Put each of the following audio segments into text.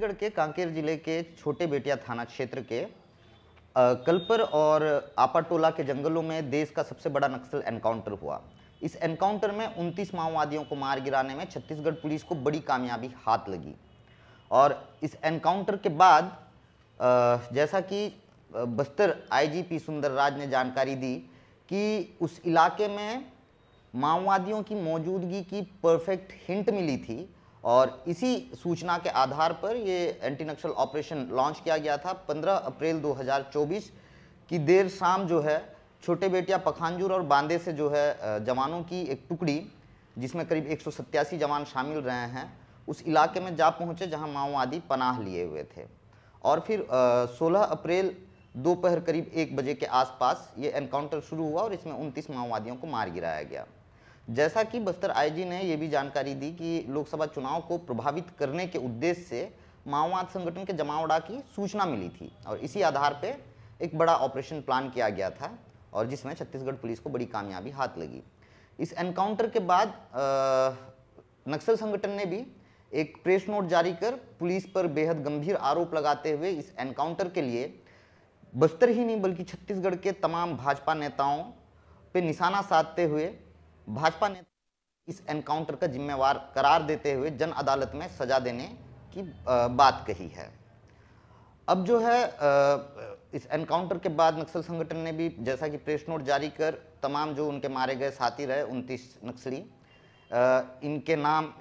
छत्तीसगढ़ के कांकेर जिले के छोटे बेटिया थाना क्षेत्र के कल्पर और आपाटोला के जंगलों में देश का सबसे बड़ा नक्सल एनकाउंटर हुआ इस एनकाउंटर में 29 माओवादियों को मार गिराने में छत्तीसगढ़ पुलिस को बड़ी कामयाबी हाथ लगी और इस एनकाउंटर के बाद जैसा कि बस्तर आईजीपी सुंदरराज ने जानकारी दी कि उस इलाके में माओवादियों की मौजूदगी की परफेक्ट हिंट मिली थी और इसी सूचना के आधार पर ये एंटी नक्सल ऑपरेशन लॉन्च किया गया था 15 अप्रैल 2024 की देर शाम जो है छोटे बेटिया पखानजूर और बांदे से जो है जवानों की एक टुकड़ी जिसमें करीब एक जवान शामिल रहे हैं उस इलाके में जा पहुँचे जहाँ माओवादी पनाह लिए हुए थे और फिर सोलह अप्रैल दोपहर करीब एक बजे के आसपास ये एनकाउंटर शुरू हुआ और इसमें उनतीस माओवादियों को मार गिराया गया जैसा कि बस्तर आईजी ने यह भी जानकारी दी कि लोकसभा चुनाव को प्रभावित करने के उद्देश्य से माओवाद संगठन के जमावड़ा की सूचना मिली थी और इसी आधार पर एक बड़ा ऑपरेशन प्लान किया गया था और जिसमें छत्तीसगढ़ पुलिस को बड़ी कामयाबी हाथ लगी इस एनकाउंटर के बाद नक्सल संगठन ने भी एक प्रेस नोट जारी कर पुलिस पर बेहद गंभीर आरोप लगाते हुए इस एनकाउंटर के लिए बस्तर ही नहीं बल्कि छत्तीसगढ़ के तमाम भाजपा नेताओं पर निशाना साधते हुए भाजपा नेता इस एनकाउंटर का जिम्मेवार करार देते हुए जन अदालत में सजा देने की बात कही है अब जो है इस एनकाउंटर के बाद नक्सल संगठन ने भी जैसा कि प्रेस नोट जारी कर तमाम जो उनके मारे गए साथी रहे उनतीस नक्सली इनके नाम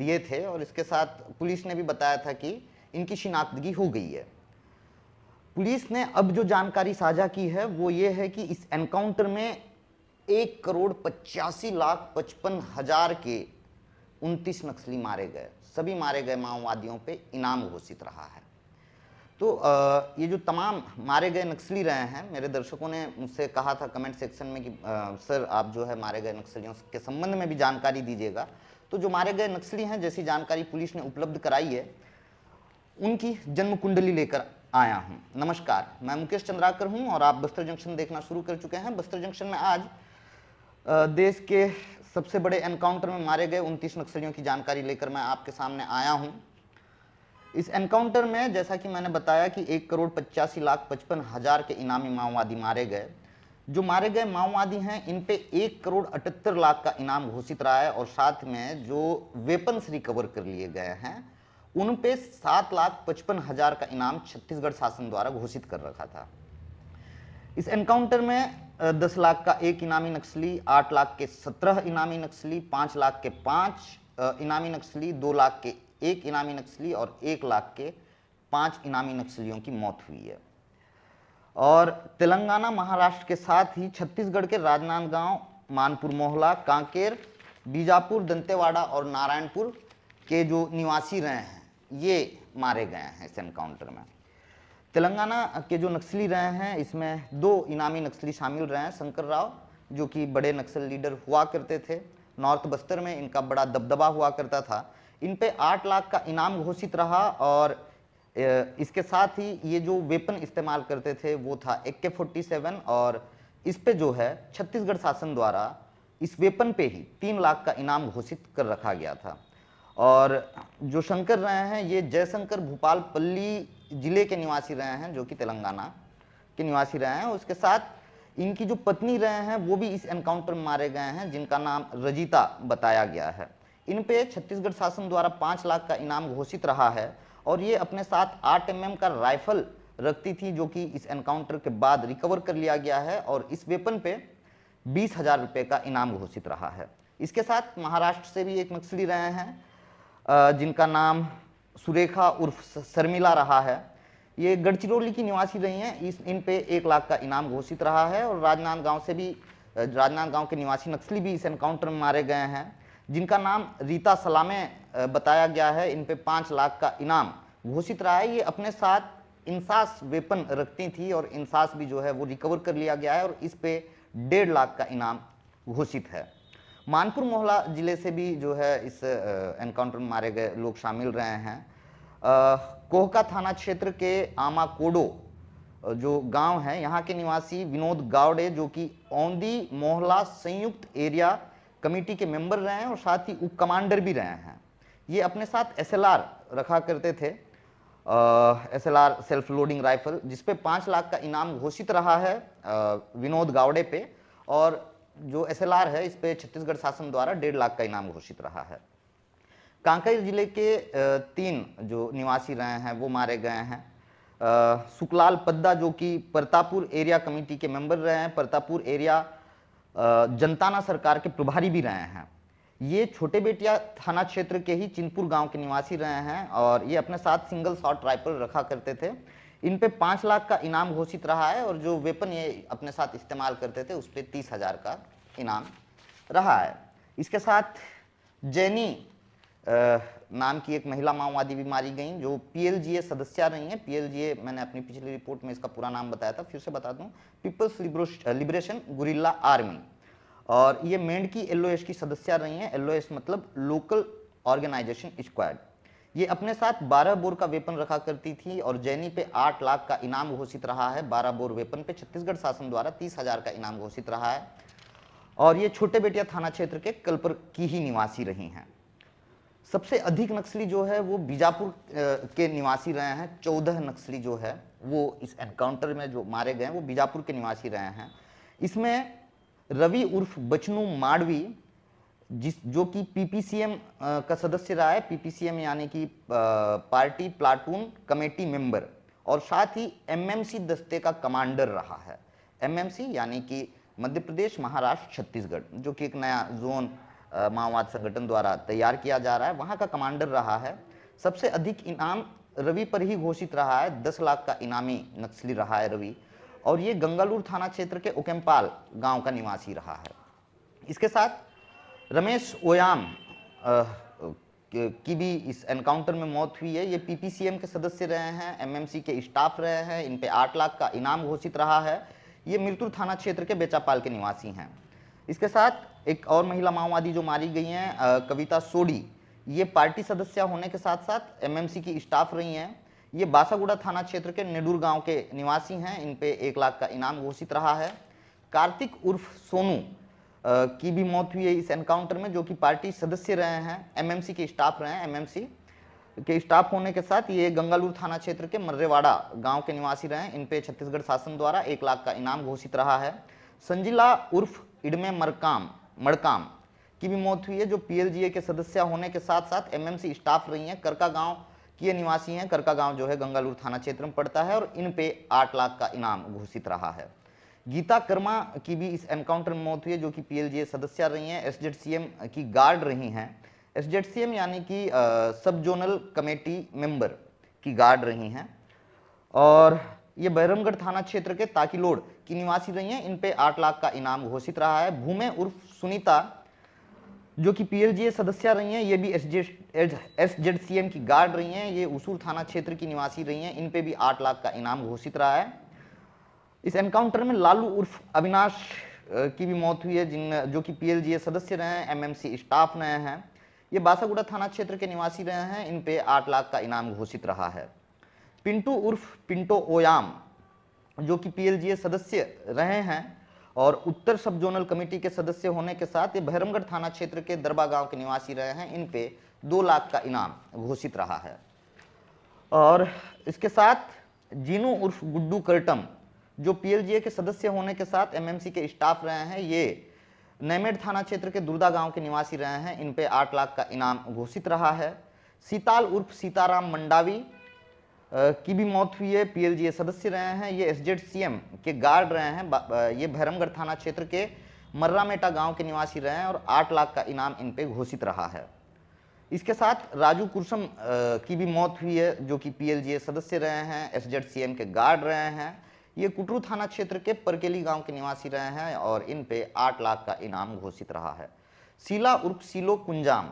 दिए थे और इसके साथ पुलिस ने भी बताया था कि इनकी शिनाख्तगी हो गई है पुलिस ने अब जो जानकारी साझा की है वो ये है कि इस एनकाउंटर में एक करोड़ पचासी लाख पचपन हजार के उनतीस नक्सली मारे गए सभी मारे गए माओवादियों पे इनाम घोषित रहा है तो ये जो तमाम मारे गए नक्सली रहे हैं मेरे दर्शकों ने मुझसे कहा था कमेंट सेक्शन में कि सर आप जो है मारे गए नक्सलियों के संबंध में भी जानकारी दीजिएगा तो जो मारे गए नक्सली हैं जैसी जानकारी पुलिस ने उपलब्ध कराई है उनकी जन्म कुंडली लेकर आया हूँ नमस्कार मैं मुकेश चंद्राकर हूँ और आप बस्तर जंक्शन देखना शुरू कर चुके हैं बस्तर जंक्शन में आज देश के सबसे बड़े एनकाउंटर में मारे गए उनतीस नक्सलियों की जानकारी लेकर मैं आपके सामने आया हूँ इस एनकाउंटर में जैसा कि मैंने बताया कि एक करोड़ पचासी लाख पचपन हज़ार के इनामी माओवादी मारे गए जो मारे गए माओवादी हैं इन पे एक करोड़ अठहत्तर लाख का इनाम घोषित रहा है और साथ में जो वेपन्स रिकवर कर लिए गए हैं उन पे सात लाख पचपन हज़ार का इनाम छत्तीसगढ़ शासन द्वारा घोषित कर रखा था इस एनकाउंटर में दस लाख का एक इनामी नक्सली आठ लाख के सत्रह इनामी नक्सली पाँच लाख के पाँच इनामी नक्सली दो लाख के एक इनामी नक्सली और एक लाख के पाँच इनामी नक्सलियों की मौत हुई है और तेलंगाना महाराष्ट्र के साथ ही छत्तीसगढ़ के राजनांदगांव मानपुर मोहला कांकेर बीजापुर दंतेवाड़ा और नारायणपुर के जो निवासी रहे हैं ये मारे गए हैं इस एनकाउंटर में तेलंगाना के जो नक्सली रहे हैं इसमें दो इनामी नक्सली शामिल रहे हैं शंकर राव जो कि बड़े नक्सल लीडर हुआ करते थे नॉर्थ बस्तर में इनका बड़ा दबदबा हुआ करता था इन पे आठ लाख का इनाम घोषित रहा और इसके साथ ही ये जो वेपन इस्तेमाल करते थे वो था ए के फोर्टी सेवन और इस पे जो है छत्तीसगढ़ शासन द्वारा इस वेपन पे ही तीन लाख का इनाम घोषित कर रखा गया था और जो शंकर रहे हैं ये जयशंकर भोपालपल्ली जिले के निवासी रहे हैं जो कि तेलंगाना के निवासी रहे हैं उसके साथ इनकी जो पत्नी रहे हैं वो भी इस एनकाउंटर में मारे गए हैं जिनका नाम रजिता बताया गया है इन पे छत्तीसगढ़ शासन द्वारा पाँच लाख का इनाम घोषित रहा है और ये अपने साथ आठ एम का राइफल रखती थी जो कि इस एनकाउंटर के बाद रिकवर कर लिया गया है और इस वेपन पे बीस हजार रुपये का इनाम घोषित रहा है इसके साथ महाराष्ट्र से भी एक नक्सली रहे हैं जिनका नाम सुरेखा उर्फ शर्मिला रहा है ये गढ़चिरौली की निवासी रही हैं इस इन पे एक लाख का इनाम घोषित रहा है और राजनांद गांव से भी राजनांद गांव के निवासी नक्सली भी इस एनकाउंटर में मारे गए हैं जिनका नाम रीता सलामे बताया गया है इन पे पाँच लाख का इनाम घोषित रहा है ये अपने साथ इंसास वेपन रखती थी और इंसास भी जो है वो रिकवर कर लिया गया है और इस पर डेढ़ लाख का इनाम घोषित है मानपुर मोहला ज़िले से भी जो है इस एनकाउंटर में मारे गए लोग शामिल रहे हैं कोहका थाना क्षेत्र के आमाकोडो जो गांव है यहाँ के निवासी विनोद गावड़े जो कि औंदी मोहला संयुक्त एरिया कमेटी के मेंबर रहे हैं और साथ ही उप कमांडर भी रहे हैं ये अपने साथ एसएलआर रखा करते थे S L R self loading rifle जिसपे पाँच लाख का इनाम घोषित रहा है आ, विनोद गावड़े पे और जो एस है इस पर छत्तीसगढ़ शासन द्वारा डेढ़ लाख का इनाम घोषित रहा है कांकेर जिले के तीन जो निवासी रहे हैं वो मारे गए हैं सुकलाल पद्दा जो कि प्रतापुर एरिया कमेटी के मेंबर रहे हैं प्रतापुर एरिया जनताना सरकार के प्रभारी भी रहे हैं ये छोटे बेटिया थाना क्षेत्र के ही चिनपुर गांव के निवासी रहे हैं और ये अपने साथ सिंगल शॉट राइफल रखा करते थे इन पे पाँच लाख का इनाम घोषित रहा है और जो वेपन ये अपने साथ इस्तेमाल करते थे उस पर तीस हज़ार का इनाम रहा है इसके साथ जैनी नाम की एक महिला माओवादी भी मारी गई जो पीएलजीए सदस्य रही हैं पीएलजीए मैंने अपनी पिछली रिपोर्ट में इसका पूरा नाम बताया था फिर से बता दूं पीपल्स लिबरेशन गुरिल्ला आर्मी और ये मेंढ की एल की सदस्य रही हैं एल मतलब लोकल ऑर्गेनाइजेशन स्क्वाड ये अपने साथ 12 बोर का वेपन रखा करती थी और जैनी पे 8 लाख का इनाम घोषित रहा है 12 बोर वेपन पे छत्तीसगढ़ शासन द्वारा तीस हजार का इनाम घोषित रहा है और ये छोटे बेटिया थाना क्षेत्र के कल्पर की ही निवासी रही हैं सबसे अधिक नक्सली जो है वो बीजापुर के निवासी रहे हैं चौदह नक्सली जो है वो इस एनकाउंटर में जो मारे गए वो बीजापुर के निवासी रहे हैं इसमें रवि उर्फ बचनू माडवी जिस जो कि पीपीसीएम का सदस्य रहा है पीपीसीएम यानी कि पार्टी प्लाटून कमेटी मेंबर और साथ ही एमएमसी दस्ते का कमांडर रहा है एमएमसी यानी कि मध्य प्रदेश महाराष्ट्र छत्तीसगढ़ जो कि एक नया जोन माओवाद संगठन द्वारा तैयार किया जा रहा है वहाँ का कमांडर रहा है सबसे अधिक इनाम रवि पर ही घोषित रहा है दस लाख का इनामी नक्सली रहा है रवि और ये गंगालूर थाना क्षेत्र के ओकेम्पाल गाँव का निवासी रहा है इसके साथ रमेश ओयाम की भी इस एनकाउंटर में मौत हुई है ये पीपीसीएम के सदस्य रहे हैं एमएमसी के स्टाफ रहे हैं इन पे आठ लाख का इनाम घोषित रहा है ये मिलतुर थाना क्षेत्र के बेचापाल के निवासी हैं इसके साथ एक और महिला माओवादी जो मारी गई हैं कविता सोडी ये पार्टी सदस्य होने के साथ साथ एमएमसी की स्टाफ रही हैं ये बासागुड़ा थाना क्षेत्र के नेडूर गांव के निवासी हैं इन पे एक लाख का इनाम घोषित रहा है कार्तिक उर्फ सोनू की भी मौत हुई है इस एनकाउंटर में जो कि पार्टी सदस्य रहे हैं एमएमसी के स्टाफ रहे हैं एमएमसी के स्टाफ होने के साथ ये गंगालूर थाना क्षेत्र के मर्रेवाड़ा गांव के निवासी रहे इन पे छत्तीसगढ़ शासन द्वारा एक लाख का इनाम घोषित रहा है संजिला उर्फ इडमे मरकाम मड़काम की भी मौत हुई है जो पी के सदस्य होने के साथ साथ एम स्टाफ रही हैं करका गाँव की निवासी हैं करका गाँव जो है गंगालूर थाना क्षेत्र में पड़ता है और इन पे आठ लाख का इनाम घोषित रहा है गीता कर्मा की भी इस एनकाउंटर में मौत हुई है जो कि पीएलजीए सदस्य रही हैं एसजेडसीएम की गार्ड रही हैं एसजेडसीएम यानी कि सब जोनल कमेटी मेंबर की गार्ड रही हैं और ये बैरमगढ़ थाना क्षेत्र के ताकिलोड की निवासी रही हैं इन पे आठ लाख का इनाम घोषित रहा है भूमे उर्फ सुनीता जो कि पीएलजीए सदस्य रही हैं ये भी एस जेड सी एम की गार्ड रही हैं ये उसूर थाना क्षेत्र की निवासी रही हैं इन पे भी आठ लाख का इनाम घोषित रहा है इस एनकाउंटर में लालू उर्फ अविनाश की भी मौत हुई है जिन जो कि पी सदस्य रहे हैं एम स्टाफ रहे हैं ये बासागुड़ा थाना क्षेत्र के निवासी रहे हैं इन पे आठ लाख का इनाम घोषित रहा है पिंटू उर्फ पिंटो ओयाम जो कि पीएलजीए सदस्य रहे हैं और उत्तर सब जोनल कमेटी के सदस्य होने के साथ ये भैरमगढ़ थाना क्षेत्र के दरबा गांव के निवासी रहे हैं इन पे दो लाख का इनाम घोषित रहा है और इसके साथ जीनू उर्फ गुड्डू करटम जो पीएलजीए के सदस्य होने के साथ एमएमसी के स्टाफ रहे हैं ये नैमेड थाना क्षेत्र के दुर्दा गांव के निवासी रहे हैं इन पे आठ लाख का इनाम घोषित रहा है सीताल उर्फ सीताराम मंडावी की भी मौत हुई है पीएलजीए सदस्य रहे हैं ये एसजेडसीएम के गार्ड रहे हैं ये भैरमगढ़ थाना क्षेत्र के मर्रामेटा गांव के निवासी रहे हैं और आठ लाख का इनाम इन पे घोषित रहा है इसके साथ राजू कुरसम की भी मौत हुई है जो कि पीएलजीए सदस्य रहे हैं एसजेडसीएम के गार्ड रहे हैं ये कुटरू थाना क्षेत्र के परकेली गांव के निवासी रहे हैं और इन पे आठ लाख का इनाम घोषित रहा है सीला उर्फ सीलो कुंजाम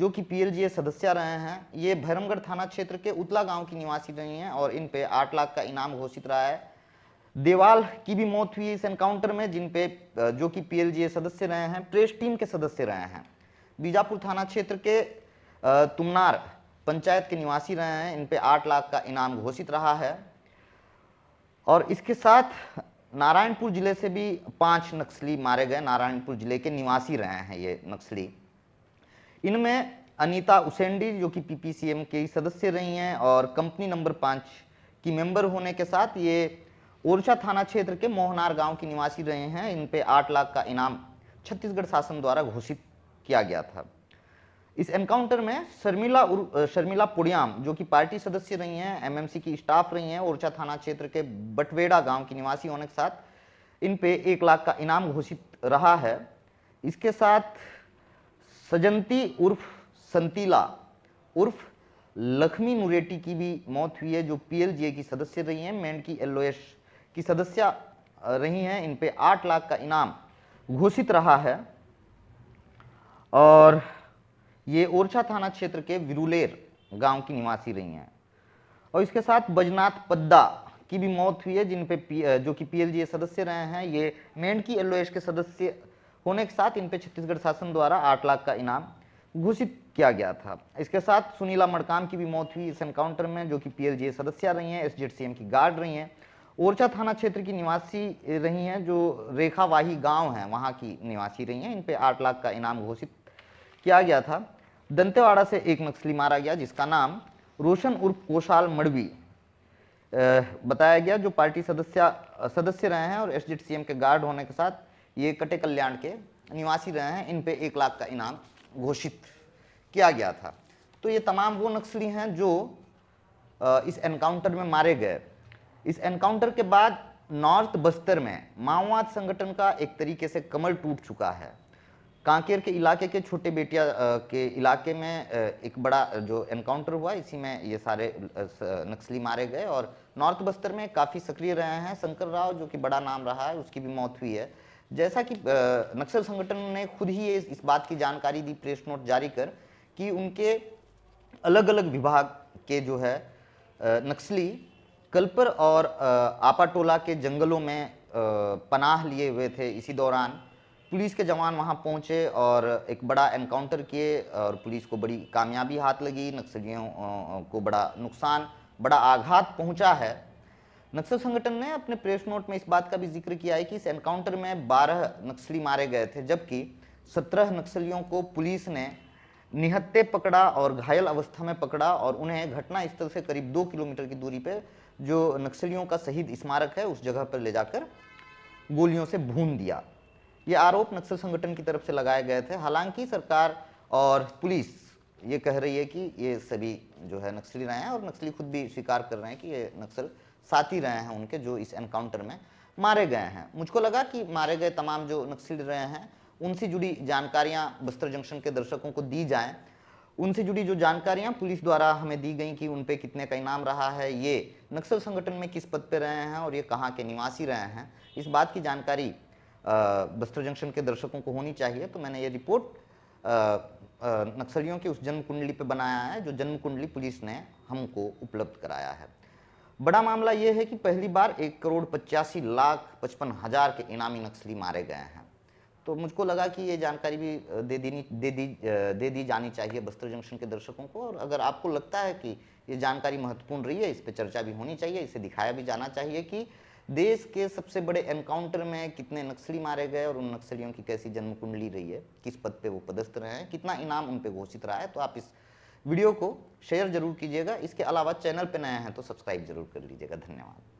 जो कि पी सदस्य रहे हैं ये भैरमगढ़ थाना क्षेत्र के उतला गांव की निवासी रही हैं और इन पे आठ लाख का इनाम घोषित रहा है देवाल की भी मौत हुई इस एनकाउंटर में जिन पे जो कि पीएलजीए सदस्य रहे हैं प्रेस टीम के सदस्य रहे हैं बीजापुर थाना क्षेत्र के तुमनार पंचायत के निवासी रहे हैं इन पे आठ लाख का इनाम घोषित रहा है और इसके साथ नारायणपुर जिले से भी पांच नक्सली मारे गए नारायणपुर जिले के निवासी रहे हैं ये नक्सली इनमें अनीता उसेंडी जो कि पीपीसीएम के सदस्य रही हैं और कंपनी नंबर पाँच की मेंबर होने के साथ ये ओरछा थाना क्षेत्र के मोहनार गांव की निवासी रहे हैं इन पे आठ लाख का इनाम छत्तीसगढ़ शासन द्वारा घोषित किया गया था इस एनकाउंटर में शर्मिला शर्मिला पुड़ियाम जो कि पार्टी सदस्य रही हैं एमएमसी की स्टाफ रही हैं ओरछा थाना क्षेत्र के बटवेड़ा गांव की निवासी होने के साथ इन पे एक लाख का इनाम घोषित रहा है इसके साथ सजंती उर्फ संतीला उर्फ लक्ष्मी नुरेटी की भी मौत हुई है जो पी की सदस्य रही हैं मैंड की एल की सदस्य रही हैं इन पे आठ लाख का इनाम घोषित रहा है और ये ओरछा थाना क्षेत्र के विरुलेर गांव की निवासी रही हैं और इसके साथ बजनाथ पद्दा की भी मौत हुई है जिन पे पी, जो कि पीएलजीए सदस्य रहे हैं ये मेंढ की एल के सदस्य होने के साथ इन पे छत्तीसगढ़ शासन द्वारा आठ लाख का इनाम घोषित किया गया था इसके साथ सुनीला मड़काम की भी मौत हुई इस एनकाउंटर में जो कि पीएलजीए सदस्य रही हैं एम की गार्ड रही हैं ओरछा थाना क्षेत्र की निवासी रही हैं जो रेखावाही गांव हैं वहां की निवासी रही हैं इन पे आठ लाख का इनाम घोषित किया गया था दंतेवाड़ा से एक नक्सली मारा गया जिसका नाम रोशन उर्फ कोशाल मड़वी बताया गया जो पार्टी सदस्य सदस्य रहे हैं और एस के गार्ड होने के साथ ये कटे कल्याण के निवासी रहे हैं इन पे एक लाख का इनाम घोषित किया गया था तो ये तमाम वो नक्सली हैं जो इस एनकाउंटर में मारे गए इस एनकाउंटर के बाद नॉर्थ बस्तर में माओवाद संगठन का एक तरीके से कमल टूट चुका है कांकेर के इलाके के छोटे बेटिया के इलाके में एक बड़ा जो एनकाउंटर हुआ इसी में ये सारे नक्सली मारे गए और नॉर्थ बस्तर में काफ़ी सक्रिय रहे हैं शंकर राव जो कि बड़ा नाम रहा है उसकी भी मौत हुई है जैसा कि नक्सल संगठन ने खुद ही इस बात की जानकारी दी प्रेस नोट जारी कर कि उनके अलग अलग विभाग के जो है नक्सली कल्पर और आपाटोला के जंगलों में पनाह लिए हुए थे इसी दौरान पुलिस के जवान वहाँ पहुँचे और एक बड़ा एनकाउंटर किए और पुलिस को बड़ी कामयाबी हाथ लगी नक्सलियों को बड़ा नुकसान बड़ा आघात पहुँचा है नक्सल संगठन ने अपने प्रेस नोट में इस बात का भी जिक्र किया है कि इस एनकाउंटर में 12 नक्सली मारे गए थे जबकि 17 नक्सलियों को पुलिस ने निहत्ते पकड़ा और घायल अवस्था में पकड़ा और उन्हें घटना स्थल से करीब दो किलोमीटर की दूरी पर जो नक्सलियों का शहीद स्मारक है उस जगह पर ले जाकर गोलियों से भून दिया ये आरोप नक्सल संगठन की तरफ से लगाए गए थे हालांकि सरकार और पुलिस ये कह रही है कि ये सभी जो है नक्सली रहे हैं और नक्सली खुद भी स्वीकार कर रहे हैं कि ये नक्सल साथी रहे हैं उनके जो इस एनकाउंटर में मारे गए हैं मुझको लगा कि मारे गए तमाम जो नक्सली रहे हैं उनसे जुड़ी जानकारियाँ बस्तर जंक्शन के दर्शकों को दी जाएँ उनसे जुड़ी जो जानकारियाँ पुलिस द्वारा हमें दी गई कि उन पर कितने का इनाम रहा है ये नक्सल संगठन में किस पद पर रहे हैं और ये कहाँ के निवासी रहे हैं इस बात की जानकारी बस्तर जंक्शन के दर्शकों को होनी चाहिए तो मैंने ये रिपोर्ट नक्सलियों की उस जन्म कुंडली पर बनाया है जो जन्म कुंडली पुलिस ने हमको उपलब्ध कराया है बड़ा मामला ये है कि पहली बार एक करोड़ पचासी लाख पचपन हज़ार के इनामी नक्सली मारे गए हैं तो मुझको लगा कि ये जानकारी भी दे देनी दे दी दे दी जानी चाहिए बस्तर जंक्शन के दर्शकों को और अगर आपको लगता है कि ये जानकारी महत्वपूर्ण रही है इस पर चर्चा भी होनी चाहिए इसे दिखाया भी जाना चाहिए कि देश के सबसे बड़े एनकाउंटर में कितने नक्सली मारे गए और उन नक्सलियों की कैसी जन्म कुंडली रही है किस पद पे वो पदस्थ रहे हैं कितना इनाम उन पे घोषित रहा है तो आप इस वीडियो को शेयर जरूर कीजिएगा इसके अलावा चैनल पे नया है तो सब्सक्राइब जरूर कर लीजिएगा धन्यवाद